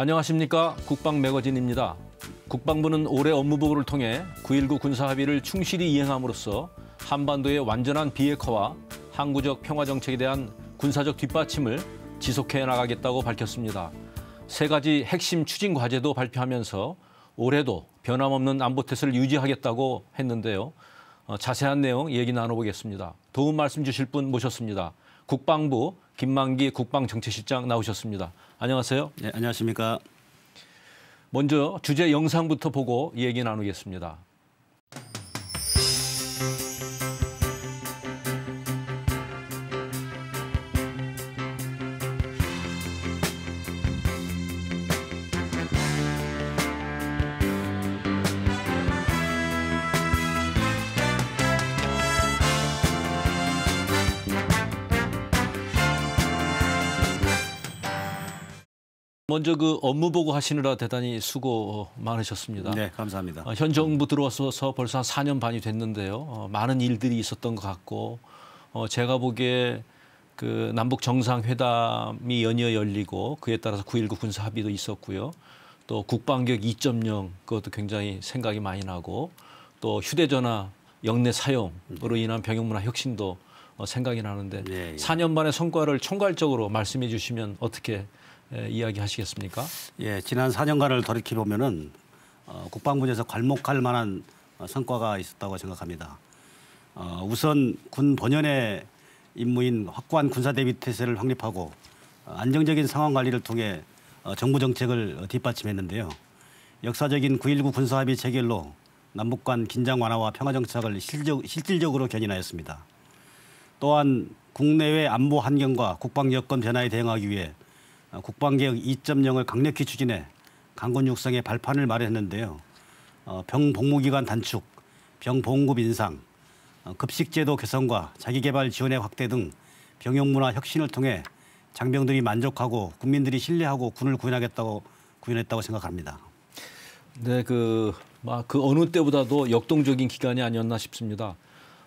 안녕하십니까 국방 매거진입니다. 국방부는 올해 업무 보고를 통해 9.19 군사 합의를 충실히 이행함으로써 한반도의 완전한 비핵화와 항구적 평화 정책에 대한 군사적 뒷받침을 지속해 나가겠다고 밝혔습니다. 세 가지 핵심 추진 과제도 발표하면서 올해도 변함없는 안보 태세를 유지하겠다고 했는데요. 어, 자세한 내용 얘기 나눠보겠습니다. 도움 말씀 주실 분 모셨습니다. 국방부 김만기 국방정책실장 나오셨습니다. 안녕하세요. 네, 안녕하십니까. 먼저 주제 영상부터 보고 얘기 나누겠습니다. 먼저 그 업무 보고 하시느라 대단히 수고 많으셨습니다. 네, 감사합니다. 어, 현 정부 들어와서 벌써 한 4년 반이 됐는데요. 어, 많은 일들이 있었던 것 같고 어, 제가 보기에 그 남북 정상회담이 연이어 열리고 그에 따라서 9.19 군사 합의도 있었고요. 또국방개2.0 그것도 굉장히 생각이 많이 나고 또 휴대전화 영내 사용으로 음. 인한 병역문화 혁신도 생각이 나는데 네, 예, 예. 4년 만의 성과를 총괄적으로 말씀해 주시면 어떻게 예, 이야기하시겠습니까? 예, 지난 4년간을 돌이켜 보면 어, 국방부에서 괄목할 만한 어, 성과가 있었다고 생각합니다. 어, 우선 군 본연의 임무인 확고한 군사 대비 태세를 확립하고 어, 안정적인 상황 관리를 통해 어, 정부 정책을 뒷받침했는데요. 역사적인 9.19 군사합의 체결로 남북 간 긴장 완화와 평화 정착을 실질적, 으로 견인하였습니다. 또한 국내외 안보 환경과 국방 여건 변화에 대응하기 위해 아, 국방개혁 2.0을 강력히 추진해 강군 육성의 발판을 마련했는데요. 어, 병 복무기간 단축, 병 보험급 인상, 어, 급식제도 개선과 자기개발 지원의 확대 등 병역 문화 혁신을 통해 장병들이 만족하고 국민들이 신뢰하고 군을 구현하겠다고 구현했다고 생각합니다. 네, 그, 그 어느 때보다도 역동적인 기간이 아니었나 싶습니다.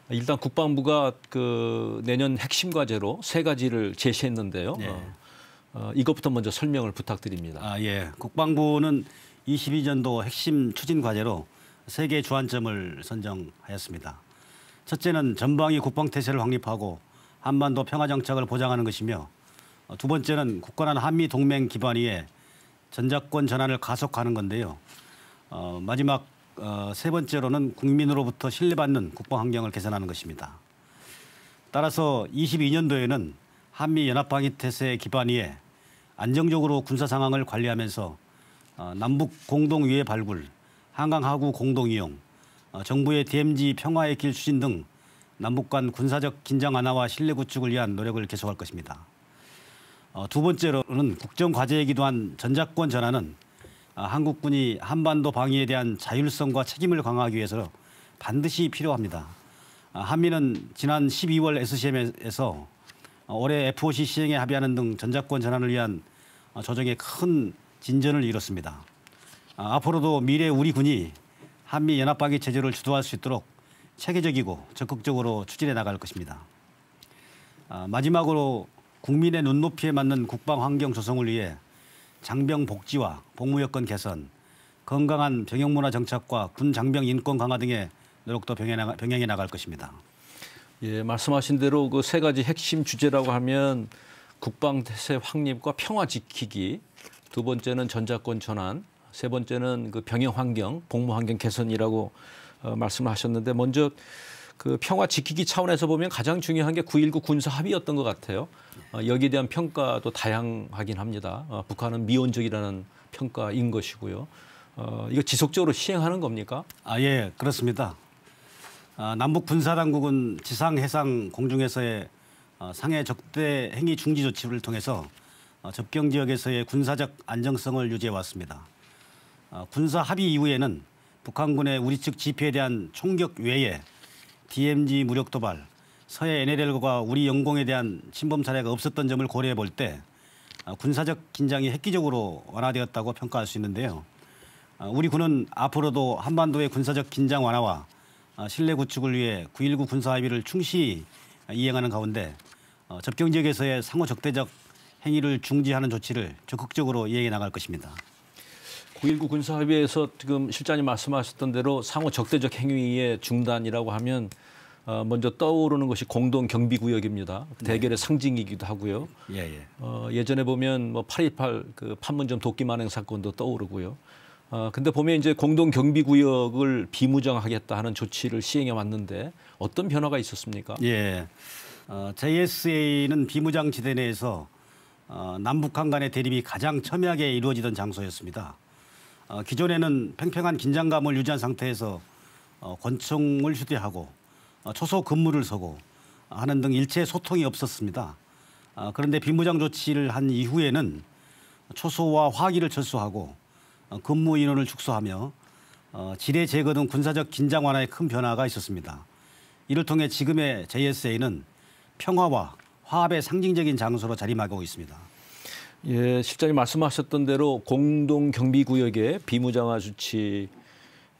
일단 국방부가 그 내년 핵심 과제로 세 가지를 제시했는데요. 네. 어, 어, 이것부터 먼저 설명을 부탁드립니다. 아, 예. 국방부는 22년도 핵심 추진 과제로 세개 주안점을 선정하였습니다. 첫째는 전방위 국방 태세를 확립하고 한반도 평화 정착을 보장하는 것이며 어, 두 번째는 굳건한 한미 동맹 기반 위에 전자권 전환을 가속하는 건데요. 어, 마지막 어, 세 번째로는 국민으로부터 신뢰받는 국방 환경을 개선하는 것입니다. 따라서 22년도에는 한미 연합방위 태세 기반 위에 안정적으로 군사 상황을 관리하면서 어, 남북 공동 위해 발굴, 한강 하구 공동 이용, 어, 정부의 DMZ 평화의 길 추진 등 남북 간 군사적 긴장 완화와 신뢰 구축을 위한 노력을 계속할 것입니다. 어, 두 번째로는 국정 과제이기도 한 전작권 전환은 아, 한국군이 한반도 방위에 대한 자율성과 책임을 강화하기 위해서 반드시 필요합니다. 아, 한미는 지난 12월 SCM에서 어, 올해 FOC 시행에 합의하는 등 전자권 전환을 위한 어, 조정에 큰 진전을 이뤘습니다. 아, 앞으로도 미래 우리 군이 한미 연합방위 체제를 주도할 수 있도록 체계적이고 적극적으로 추진해 나갈 것입니다. 아, 마지막으로 국민의 눈높이에 맞는 국방 환경 조성을 위해 장병 복지와 복무 여건 개선, 건강한 병역 문화 정착과 군 장병 인권 강화 등의 노력도 병행해 나갈 것입니다. 예, 말씀하신 대로 그 세 가지 핵심 주제라고 하면 국방태세 확립과 평화 지키기, 두 번째는 전자권 전환, 세 번째는 그 병영 환경, 복무 환경 개선이라고 어, 말씀을 하셨는데 먼저 그 평화 지키기 차원에서 보면 가장 중요한 게 9.19 군사 합의였던 것 같아요. 어, 여기에 대한 평가도 다양하긴 합니다. 어, 북한은 미온적이라는 평가인 것이고요. 어, 이거 지속적으로 시행하는 겁니까? 아, 예, 그렇습니다. 아, 남북 군사당국은 지상, 해상, 공중에서의 어, 상해 적대 행위 중지 조치를 통해서 어, 접경 지역에서의 군사적 안정성을 유지해 왔습니다. 어, 군사 합의 이후에는 북한군의 우리 측 지피에 대한 총격 외에 DMZ 무력 도발, 서해 NLL과 우리 영공에 대한 침범 사례가 없었던 점을 고려해 볼 때 군사적 긴장이 획기적으로 완화되었다고 평가할 수 있는데요. 우리 군은 앞으로도 한반도의 군사적 긴장 완화와 신뢰 아, 구축을 위해 9.19 군사합의를 충실히 이행하는 가운데 어, 접경 지역에서의 상호 적대적 행위를 중지하는 조치를 적극적으로 이행해 나갈 것입니다. 9.19 군사합의에서 지금 실장님 말씀하셨던 대로 상호 적대적 행위의 중단이라고 하면 어, 먼저 떠오르는 것이 공동 경비구역입니다. 네. 대결의 네. 상징이기도 하고요. 예, 예. 어, 예전에 보면 뭐 8.18그 판문점 도끼 만행 사건도 떠오르고요. 어, 근데 보면 이제 공동 경비 구역을 비무장하겠다 하는 조치를 시행해 왔는데 어떤 변화가 있었습니까? 예. 어, JSA는 비무장 지대 내에서 어, 남북한 간의 대립이 가장 첨예하게 이루어지던 장소였습니다. 어, 기존에는 팽팽한 긴장감을 유지한 상태에서 어, 권총을 휴대하고 어, 초소 근무를 서고 하는 등 일체 소통이 없었습니다. 어, 그런데 비무장 조치를 한 이후에는 초소와 화기를 철수하고 어, 근무 인원을 축소하며 어, 지뢰 제거 등 군사적 긴장 완화에 큰 변화가 있었습니다. 이를 통해 지금의 JSA는 평화와 화합의 상징적인 장소로 자리하고 있습니다. 예, 실장님 말씀하셨던 대로 공동 경비 구역의 비무장화 조치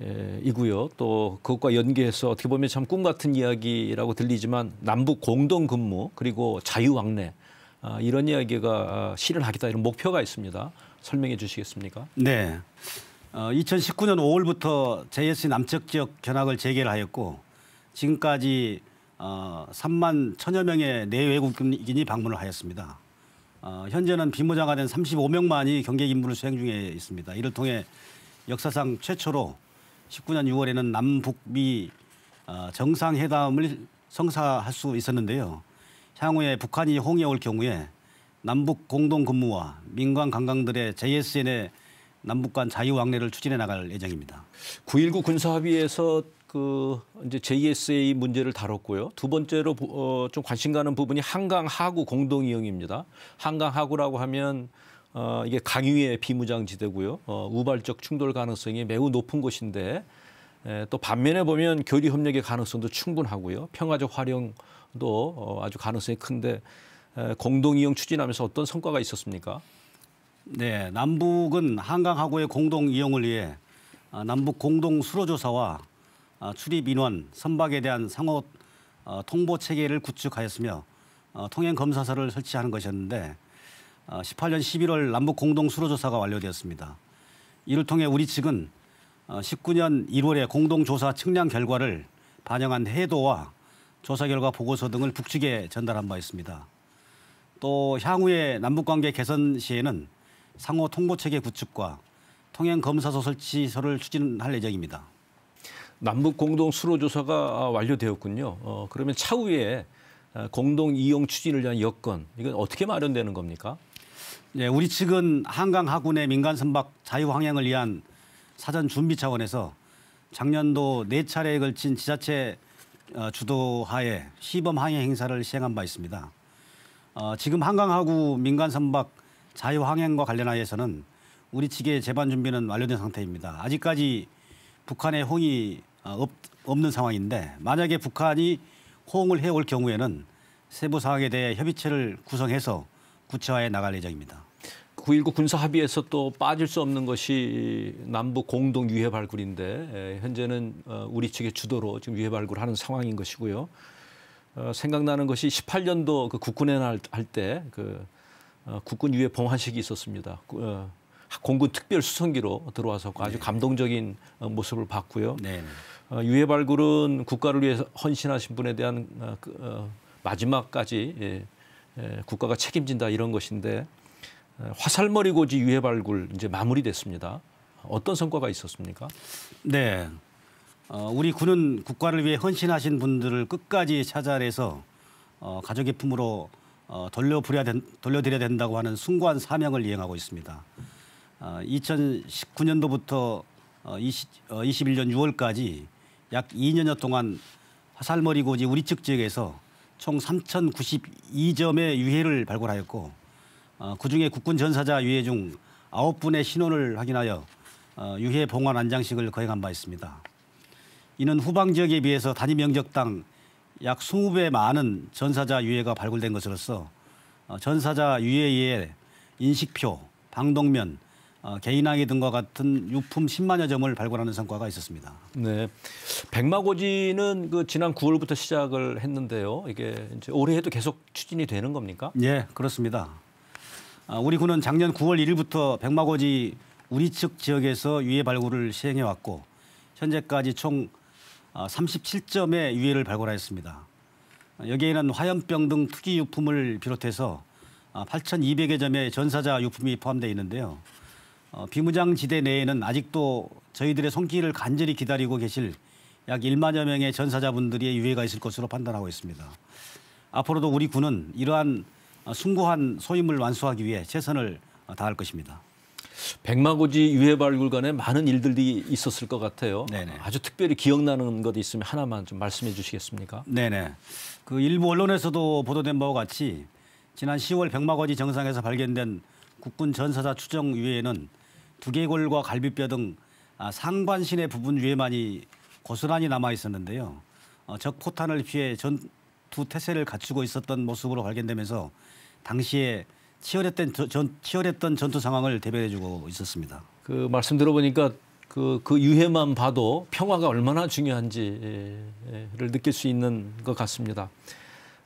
예, 이고요. 또 그것과 연계해서 어떻게 보면 참 꿈 같은 이야기라고 들리지만 남북 공동 근무 그리고 자유 왕래 아, 이런 이야기가 아, 실현하겠다 이런 목표가 있습니다. 설명해 주시겠습니까? 네. 2019년 5월부터 JS 남측 지역 견학을 재개하였고 지금까지 3만 어, 천여 명의 내외국인이 방문을 하였습니다. 어, 현재는 비무장화 된 35명만이 경계 임무를 수행 중에 있습니다. 이를 통해 역사상 최초로 19년 6월에는 남북미 어, 정상회담을 성사할 수 있었는데요. 향후에 북한이 홍해 올 경우에 남북 공동 근무와 민관 관광들의 JSN의 남북 간 자유 왕래를 추진해 나갈 예정입니다. 9.19 군사합의에서 그 이제 JSA 문제를 다뤘고요. 두 번째로 어, 좀 관심 가는 부분이 한강 하구 공동 이용입니다. 한강 하구라고 하면 어, 이게 강유의 비무장지대고요. 어, 우발적 충돌 가능성이 매우 높은 곳인데 에, 또 반면에 보면 교류 협력의 가능성도 충분하고요. 평화적 활용 도 어, 아주 가능성이 큰데 공동 이용 추진하면서 어떤 성과가 있었습니까? 네, 남북은 한강하고의 공동 이용을 위해 어, 남북 공동 수로조사와 어, 출입 인원, 선박에 대한 상호 통보 체계를 구축하였으며 통행 검사소를 설치하는 것이었는데 18년 11월 남북 공동 수로조사가 완료되었습니다. 이를 통해 우리 측은 19년 1월에 공동조사 측량 결과를 반영한 해도와 조사 결과 보고서 등을 북측에 전달한 바 있습니다. 또 향후에 남북관계 개선 시에는 상호 통보체계 구축과 통행검사소 설치서를 추진할 예정입니다. 남북 공동 수로 조사가 완료되었군요. 어, 그러면 차후에 어, 공동 이용 추진을 위한 여건 이건 어떻게 마련되는 겁니까? 예, 우리 측은 한강 하군의 민간 선박 자유 항행을 위한 사전 준비 차원에서 작년도 네 차례에 걸친 지자체 어, 주도하에 시범항해 행사를 시행한 바 있습니다. 어, 지금 한강하고 민간 선박 자유항행과 관련하여서는 우리 측의 재반 준비는 완료된 상태입니다. 아직까지 북한의 호응이 어, 없, 는 상황인데 만약에 북한이 호응을 해올 경우에는 세부 사항에 대해 협의체를 구성해서 구체화해 나갈 예정입니다. 9.19 군사합의에서 또 빠질 수 없는 것이 남북 공동 유해 발굴인데 예, 현재는 어, 우리 측의 주도로 지금 유해 발굴하는 상황인 것이고요. 어, 생각나는 것이 18년도 그 국군의 날할때그 어, 국군 유해 봉환식이 있었습니다. 공군 특별 수송기로 들어와서 그 아주 네. 감동적인 모습을 봤고요. 네. 유해 발굴은 국가를 위해서 헌신하신 분에 대한 그, 마지막까지 예, 예, 국가가 책임진다 이런 것인데 화살머리 고지 유해 발굴 이제 마무리됐습니다. 어떤 성과가 있었습니까? 네. 어, 우리 군은 국가를 위해 헌신하신 분들을 끝까지 찾아내서 어, 가족의 품으로 어, 돌려드려야, 된, 돌려드려야 된다고 하는 숭고한 사명을 이행하고 있습니다. 어, 2019년도부터 어, 20, 어, 21년 6월까지 약 2년여 동안 화살머리 고지 우리 측 지역에서 총 3,092점의 유해를 발굴하였고 어, 그중에 국군 전사자 유해 중 아홉 분의 신원을 확인하여 어, 유해 봉환 안장식을 거행한 바 있습니다. 이는 후방 지역에 비해서 단위 명적당 약 20배 많은 전사자 유해가 발굴된 것으로서 어, 전사자 유해에 인식표, 방독면, 개인항해 등과 같은 유품 10만여 점을 발굴하는 성과가 있었습니다. 네, 백마고지는 그 지난 9월부터 시작을 했는데요. 이게 올해에도 계속 추진이 되는 겁니까? 네, 그렇습니다. 아, 우리 군은 작년 9월 1일부터 백마고지 우리 측 지역에서 유해 발굴을 시행해 왔고 현재까지 총 37점의 아, 유해를 발굴하였습니다. 여기에는 화염병 등 특이 유품을 비롯해서 8,200여 아, 점의 전사자 유품이 포함되어 있는데요. 어, 비무장 지대 내에는 아직도 저희들의 손길을 간절히 기다리고 계실 약 1만여 명의 전사자분들의 유해가 있을 것으로 판단하고 있습니다. 앞으로도 우리 군은 이러한 어, 숭고한 소임을 완수하기 위해 최선을 어, 다할 것입니다. 백마고지 유해 발굴관에 많은 일들이 있었을 것 같아요. 네네. 아주 특별히 기억나는 것이 있으면 하나만 좀 말씀해 주시겠습니까? 네네. 그 일부 언론에서도 보도된 바와 같이 지난 10월 백마고지 정상에서 발견된 국군 전사자 추정 유해에는 두개골과 갈비뼈 등 아, 상반신의 부분 유해만이 고스란히 남아 있었는데요. 어, 적 포탄을 피해 전두 태세를 갖추고 있었던 모습으로 발견되면서 당시에 치열했던 전 치열했던 전투 상황을 대변해주고 있었습니다. 그 말씀 들어보니까 그, 그 유해만 봐도 평화가 얼마나 중요한지를 느낄 수 있는 것 같습니다.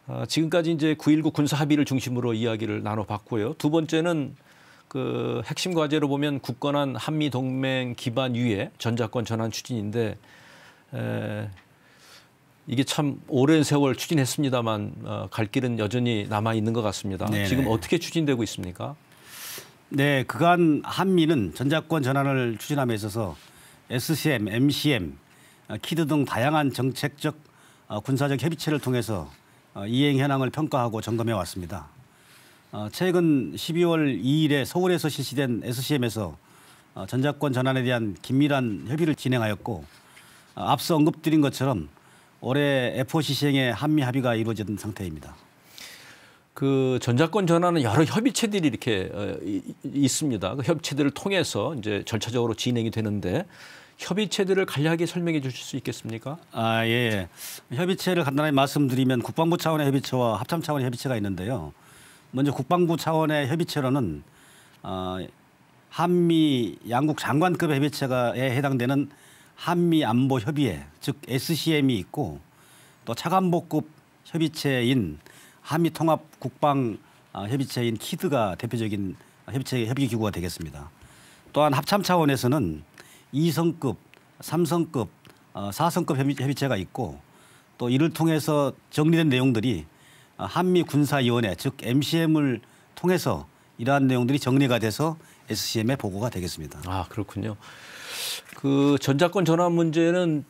아, 지금까지 이제 9.19 군사 합의를 중심으로 이야기를 나눠봤고요. 두 번째는 그 핵심 과제로 보면 굳건한 한미 동맹 기반 위에 전자권 전환 추진인데 이게 참 오랜 세월 추진했습니다만 어, 갈 길은 여전히 남아 있는 것 같습니다. 네네. 지금 어떻게 추진되고 있습니까? 네, 그간 한미는 전자권 전환을 추진함에 있어서 SCM, MCM, 어, 키드 등 다양한 정책적 어, 군사적 협의체를 통해서 어, 이행 현황을 평가하고 점검해 왔습니다. 최근 12월 2일에 서울에서 실시된 SCM에서 전자권 전환에 대한 긴밀한 협의를 진행하였고 앞서 언급드린 것처럼 올해 FOC 시행에 한미 합의가 이루어진 상태입니다. 그 전자권 전환은 여러 협의체들이 이렇게 어, 있습니다. 그 협의체들을 통해서 이제 절차적으로 진행이 되는데 협의체들을 간략하 설명해 주실 수 있겠습니까? 아 예. 예. 협의체를 간단하 말씀드리면 국방부 차원의 협의체와 합참 차원의 협의체가 있는데요. 먼저 국방부 차원의 협의체로는 어, 한미 양국 장관급 협의체가에 해당되는 한미 안보 협의회 즉 SCM이 있고 또 차관보급 협의체인 한미 통합 국방 아, 협의체인 키드가 대표적인 협의체 협의 기구가 되겠습니다. 또한 합참 차원에서는 2성급, 3성급, 4성급 어, 협의체가 있고 또 이를 통해서 정리된 내용들이 아, 한미 군사위원회 즉 MCM을 통해서 이러한 내용들이 정리가 돼서 SCM에 보고가 되겠습니다. 아 그렇군요. 그 전자권 전환 문제는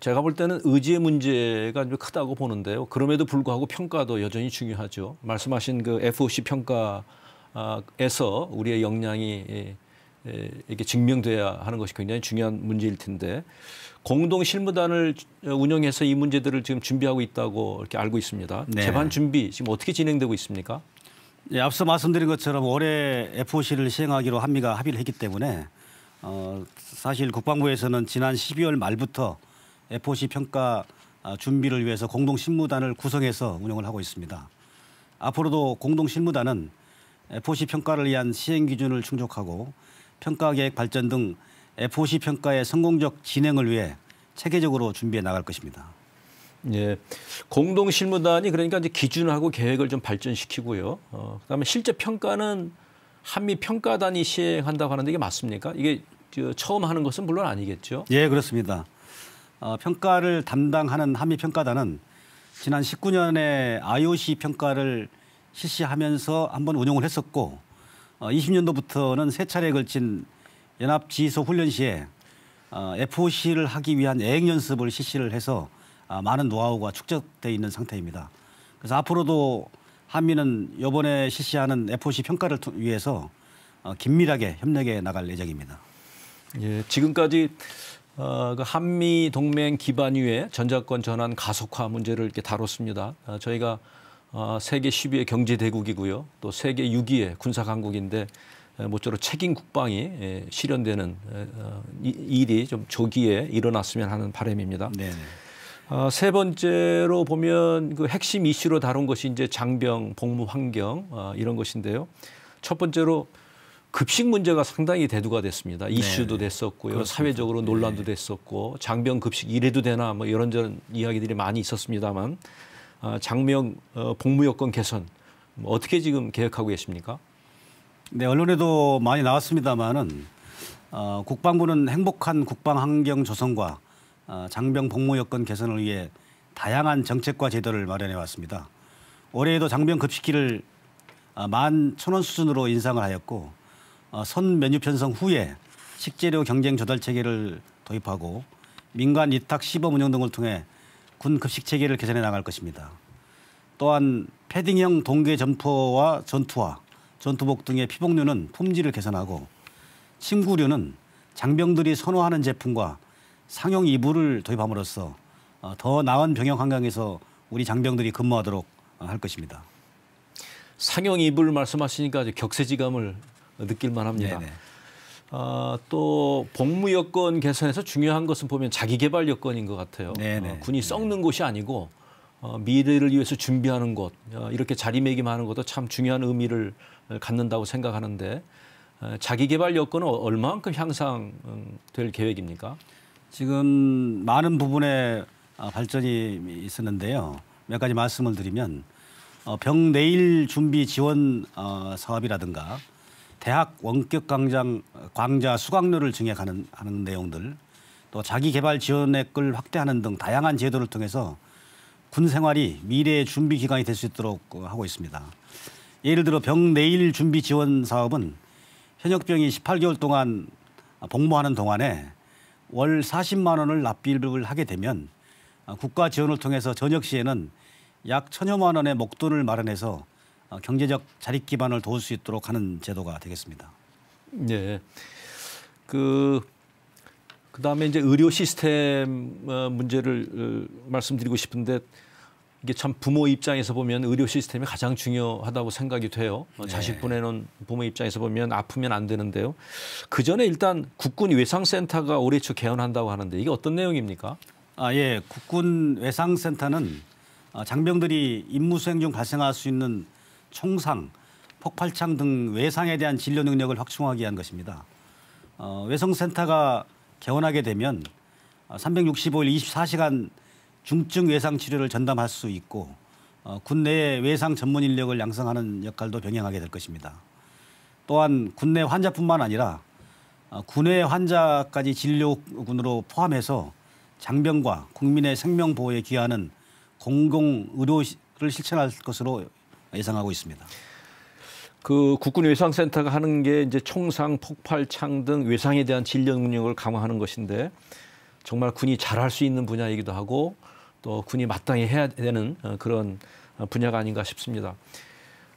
제가 볼 때는 의지의 문제가 좀 크다고 보는데요. 그럼에도 불구하고 평가도 여전히 중요하죠. 말씀하신 그 FOC 평가에서 우리의 역량이 예, 예, 이게 증명돼야 하는 것이 굉장히 중요한 문제일 텐데 공동 실무단을 운영해서 이 문제들을 지금 준비하고 있다고 이렇게 알고 있습니다. 네. 재판 준비 지금 어떻게 진행되고 있습니까? 예, 앞서 말씀드린 것처럼 올해 FOC를 시행하기로 한미가 합의를 했기 때문에 어, 사실 국방부에서는 지난 12월 말부터 FOC 평가 아, 준비를 위해서 공동 실무단을 구성해서 운영을 하고 있습니다. 앞으로도 공동 실무단은 FOC 평가를 위한 시행 기준을 충족하고 평가 계획 발전 등 FOC 평가의 성공적 진행을 위해 체계적으로 준비해 나갈 것입니다. 예, 공동 실무단이 그러니까 이제 기준하고 계획을 좀 발전시키고요. 어, 그다음에 실제 평가는 한미 평가단이 시행한다고 하는데 이게 맞습니까? 이게 처음 하는 것은 물론 아니겠죠. 예, 그렇습니다. 어, 평가를 담당하는 한미 평가단은 지난 19년에 IOC 평가를 실시하면서 한번 운영을 했었고 어, 20년도부터는 세 차례에 걸친 연합 지소 훈련 시에 어, FOC를 하기 위한 애행 연습을 실시를 해서 어, 많은 노하우가 축적돼 있는 상태입니다. 그래서 앞으로도 한미는 이번에 실시하는 FOC 평가를 위해서 어, 긴밀하게 협력해 나갈 예정입니다. 예, 지금까지 어, 그 한미 동맹 기반 위에 전자권 전환 가속화 문제를 이렇게 다뤘습니다. 어, 저희가 세계 10위의 경제 대국이고요, 또 세계 6위의 군사 강국인데 모쪼록 책임 국방이 예, 실현되는 일이 좀 조기에 일어났으면 하는 바람입니다. 네, 네. 어, 세 번째로 보면 그 핵심 이슈로 다룬 것이 이제 장병, 복무 환경 어, 이런 것인데요. 첫 번째로 급식 문제가 상당히 대두가 됐습니다. 네. 이슈도 네 됐었고요. 그렇습니다. 사회적으로 네. 논란도 네 됐었고 장병 급식 이래도 되나 뭐 이런저런 이야기들이 많이 있었습니다만 어, 장병 어, 복무 여건 개선 뭐 어떻게 지금 계획하고 계십니까? 네, 언론에도 많이 나왔습니다만은 어, 국방부는 행복한 국방 환경 조성과 어, 장병 복무 여건 개선을 위해 다양한 정책과 제도를 마련해 왔습니다. 올해에도 장병 급식비를 어, 만천원 수준으로 인상을 하였고 어, 선 메뉴 편성 후에 식재료 경쟁 조달 체계를 도입하고 민간 위탁 시범 운영 등을 통해 군 급식 체계를 개선해 나갈 것입니다. 또한 패딩형 동계 점포와 전투화, 전투복 등의 피복류는 품질을 개선하고 침구류는 장병들이 선호하는 제품과 상용 이불을 도입함으로써 어, 더 나은 병영 환경에서 우리 장병들이 근무하도록 어, 할 것입니다. 상용 이부 말씀하시니까 격세지감을 느낄 만합니다. 아, 또 복무 여건 개선에서 중요한 것은 보면 자기 개발 여건인 것 같아요. 어, 군이 네. 썩는 곳이 아니고 어, 미래를 위해서 준비하는 것 어, 이렇게 자리매김하는 것도 참 중요한 의미를 어, 갖는다고 생각하는데 자기 개발 여건은 얼마만큼 향상될 계획입니까? 지금 많은 부분에 아, 발전이 있었는데요. 몇 가지 말씀을 드리면 어, 병 내일 준비 지원 어, 사업이라든가 대학 원격 강장 강좌 수강료를 증액하는 하는 내용들 또 자기 개발 지원액을 확대하는 등 다양한 제도를 통해서 군 생활이 미래의 준비 기간이 될 수 있도록 하고 있습니다. 예를 들어 병 내일 준비 지원 사업은 현역 병이 18개월 동안 복무하는 동안에 월 40만 원을 납비을 하게 되면 아, 국가 지원을 통해서 저녁 시에는 약 천여만 원의 목돈을 마련해서 아, 경제적 자립 기반을 도울 수 있도록 하는 제도가 되겠습니다. 네. 그 그다음에 이제 의료 시스템 어, 문제를 어, 말씀드리고 싶은데 이게 참 부모 입장에서 보면 의료 시스템이 가장 중요하다고 생각이 돼요. 뭐 네. 자식 보내는 부모 입장에서 보면 아프면 안 되는데요. 그 전에 일단 국군 외상센터가 올해 초 개원한다고 하는데 이게 어떤 내용입니까? 아 예, 국군 외상센터는 어, 장병들이 임무 수행 중 발생할 수 있는 총상, 폭발창 등 외상에 대한 진료 능력을 확충하기 위한 것입니다. 어, 외상센터가 개원하게 되면 365일 어, 24시간 중증 외상 치료를 전담할 수 있고 어, 군내의 외상 전문 인력을 양성하는 역할도 병행하게 될 것입니다. 또한 군내 환자뿐만 아니라 어, 군외 환자까지 진료군으로 포함해서 장병과 국민의 생명 보호에 기여하는 공공 의료를 실천할 것으로 예상하고 있습니다. 그 국군 외상센터가 하는 게 이제 총상, 폭발창 등 외상에 대한 진료 능력을 강화하는 것인데 정말 군이 잘할 수 있는 분야이기도 하고 또 군이 마땅히 해야 되는 어, 그런 어, 분야가 아닌가 싶습니다.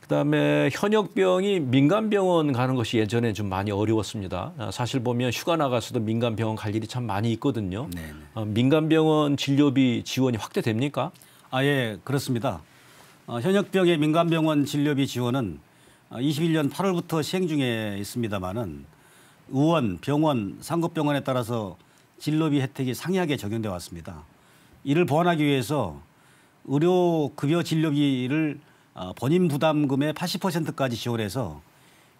그다음에 현역병이 민간병원 가는 것이 예전에 좀 많이 어려웠습니다. 어, 사실 보면 휴가 나가서도 민간병원 갈 일이 참 많이 있거든요. 네네. 민간병원 진료비 지원이 확대됩니까? 아, 예, 그렇습니다. 현역병의 민간병원 진료비 지원은 21년 8월부터 시행 중에 있습니다마는 의원, 병원, 상급병원에 따라서 진료비 혜택이 상이하게 적용돼 왔습니다. 이를 보완하기 위해서 의료 급여 진료비를 어, 본인 부담금의 80%까지 지원해서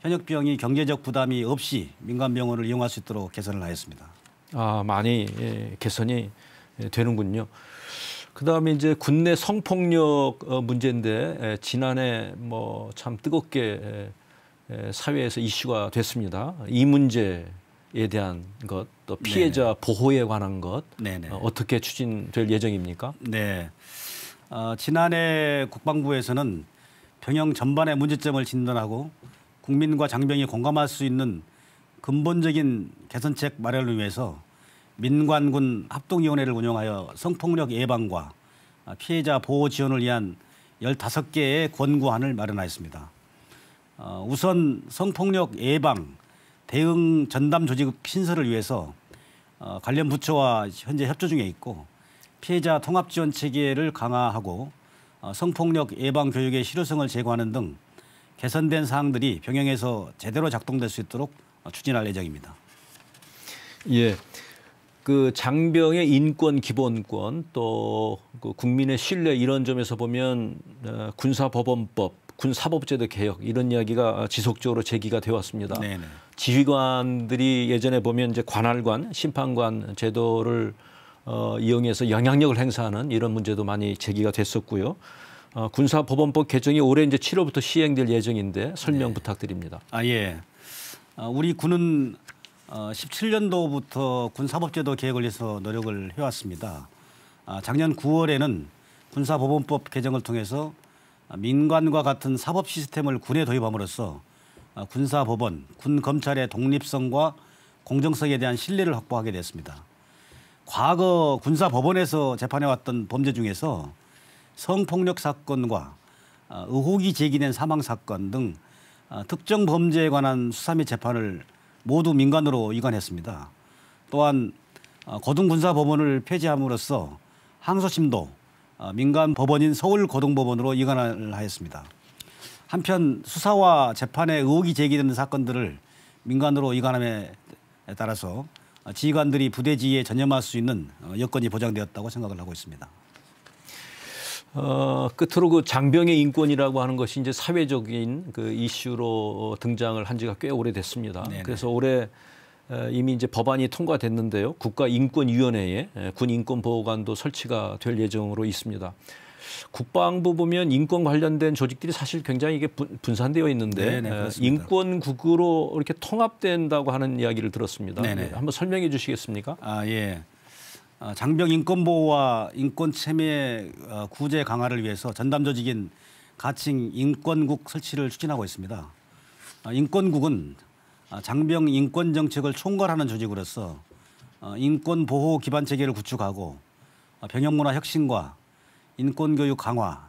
현역 병이 경제적 부담이 없이 민간 병원을 이용할 수 있도록 개선을 하였습니다. 아 많이 예, 개선이 되는군요. 그다음에 이제 국내 성폭력 어, 문제인데 예, 지난해 뭐 참 뜨겁게 예, 예, 사회에서 이슈가 됐습니다. 이 문제 에 대한 것, 또 피해자 네네. 보호에 관한 것 네네. 어, 떻게 추진될 예정입니까? 네. 어, 지난해 국방부에서는 병영 전반의 문제점을 진단하고 국민과 장병이 공감할 수 있는 근본적인 개선책 마련을 위해서 민관군 합동위원회를 운영하여 성폭력 예방과 피해자 보호 지원을 위한 15개의 권고안을 마련하였습니다. 어, 우선 성폭력 예방, 대응 전담 조직 신설을 위해서 어, 관련 부처와 현재 협조 중에 있고 피해자 통합 지원 체계를 강화하고 어, 성폭력 예방 교육의 실효성을 제고하는 등 개선된 사항들이 병행해서 제대로 작동될 수 있도록 어, 추진할 예정입니다. 예. 그 장병의 인권 기본권 또 그 국민의 신뢰 이런 점에서 보면 어, 군사법원법, 군사법제도 개혁 이런 이야기가 지속적으로 제기가 되었습니다. 네네. 지휘관들이 예전에 보면 이제 관할관, 심판관 제도를 어, 이용해서 영향력을 행사하는 이런 문제도 많이 제기가 됐었고요. 어, 군사법원법 개정이 올해 이제 7월부터 시행될 예정인데 설명 네. 부탁드립니다. 아 예. 아, 우리 군은 17년도부터 어, 군사법제도 개혁을 위해서 노력을 해왔습니다. 아, 작년 9월에는 군사법원법 개정을 통해서 민관과 같은 사법 시스템을 군에 도입함으로써 아, 군사법원, 군검찰의 독립성과 공정성에 대한 신뢰를 확보하게 됐습니다. 과거 군사법원에서 재판해왔던 범죄 중에서 성폭력 사건과 아, 의혹이 제기된 사망 사건 등 아, 특정 범죄에 관한 수사 및 재판을 모두 민간으로 이관했습니다. 또한 거동군사법원을 폐지함으로써 항소심도 민간 법원인 서울거동법원으로 이관을 하였습니다. 한편 수사와 재판에 의혹이 제기되는 사건들을 민간으로 이관함에 따라서 지휘관들이 부대지휘에 전념할 수 있는 어, 여건이 보장되었다고 생각을 하고 있습니다. 어, 끝으로 그 장병의 인권이라고 하는 것이 이제 사회적인 그 이슈로 어, 등장을 한 지가 꽤 오래됐습니다. 네네. 그래서 올해 어, 이미 이제 법안이 통과됐는데요. 국가인권위원회에 예, 군인권보호관도 설치가 될 예정으로 있습니다. 국방부 보면 인권 관련된 조직들이 사실 굉장히 이게 분산되어 있는데 네네, 네, 인권국으로 이렇게 통합된다고 하는 이야기를 들었습니다. 네네. 네. 예, 한번 설명해 주시겠습니까? 아 예. 아, 장병 인권 보호와 인권 침해 어, 구제 강화를 위해서 전담 조직인 가칭 인권국 설치를 추진하고 있습니다. 아, 인권국은 아, 장병 인권 정책을 총괄하는 조직으로서 어, 인권 보호 기반 체계를 구축하고 어, 병역 문화 혁신과 인권교육 강화,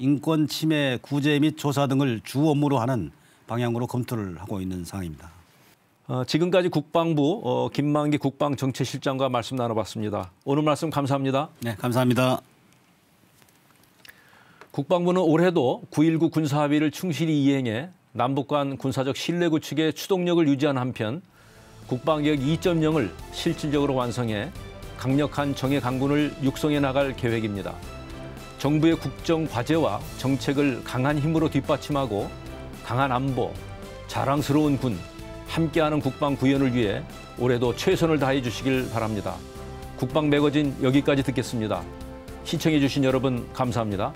인권 침해 구제 및 조사 등을 주 업무로 하는 방향으로 검토를 하고 있는 상황입니다. 어, 지금까지 국방부 어, 김만기 국방정책실장과 말씀 나눠봤습니다. 오늘 말씀 감사합니다. 네, 감사합니다. 국방부는 올해도 9.19 군사합의를 충실히 이행해 남북 간 군사적 신뢰 구축의 추동력을 유지한 한편 국방개혁 2.0을 실질적으로 완성해 강력한 정예 강군을 육성해 나갈 계획입니다. 정부의 국정 과제와 정책을 강한 힘으로 뒷받침하고 강한 안보, 자랑스러운 군, 함께하는 국방 구현을 위해 올해도 최선을 다해 주시길 바랍니다. 국방 매거진 여기까지 듣겠습니다. 시청해 주신 여러분 감사합니다.